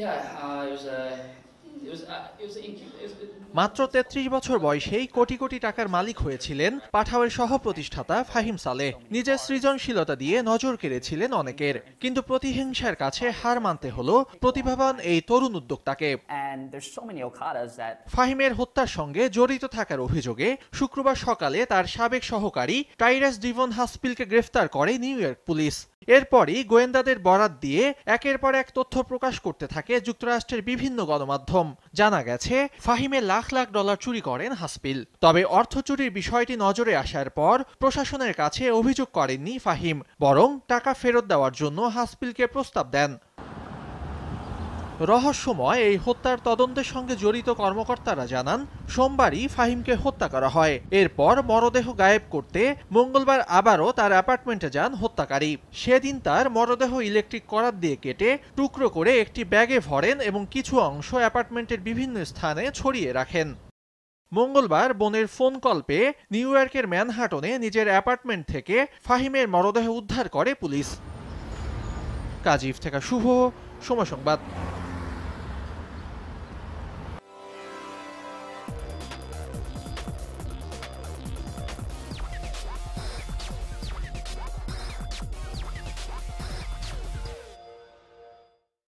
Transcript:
Uh, uh, uh, মাত্র ৩৩ বছর বয়সেই কোটি কোটি টাকার মালিক হয়েছিলেন পাঠাওয়ের সহ প্রতিষ্ঠাতা ফাহিম সালে নিজের সৃজনশীলতা দিয়ে নজর কেড়েছিলেন অনেকের কিন্তু প্রতিহিংসার কাছে হার মানতে হলো প্রতিভাবান এই তরুণ উদ্যোক্তাকে ফাহিমের হত্যার সঙ্গে জড়িত থাকার অভিযোগে শুক্রবার সকালে তার সাবেক সহকারী টাইরাস ডিভন হাসপিলকে গ্রেফতার করে নিউ ইয়র্ক পুলিশ এরপরই গোয়েন্দাদের বরাত দিয়ে একের পর এক তথ্য প্রকাশ করতে থাকে যুক্তরাষ্ট্রের বিভিন্ন গণমাধ্যম জানা গেছে ফাহিমে লাখ লাখ ডলার চুরি করেন হাসপিল তবে অর্থ চুরির বিষয়টি নজরে আসার পর প্রশাসনের কাছে অভিযোগ করেননি ফাহিম বরং টাকা ফেরত দেওয়ার জন্য হাসপিলকে প্রস্তাব দেন রহস্যময় এই হত্যার তদন্তের সঙ্গে জড়িত কর্মকর্তারা জানান সোমবারই ফাহিমকে হত্যা করা হয় এরপর মরদেহ গায়েব করতে মঙ্গলবার আবারও তার অ্যাপার্টমেন্টে যান হত্যাকারী সেদিন তার মরদেহ ইলেকট্রিক করার দিয়ে কেটে টুকরো করে একটি ব্যাগে ভরেন এবং কিছু অংশ অ্যাপার্টমেন্টের বিভিন্ন স্থানে ছড়িয়ে রাখেন মঙ্গলবার বোনের ফোন কল পেয়ে নিউ ইয়র্কের ম্যানহাটনে নিজের অ্যাপার্টমেন্ট থেকে ফাহিমের মরদেহ উদ্ধার করে পুলিশ কাজিফ থেকে শুভ সময় সংবাদ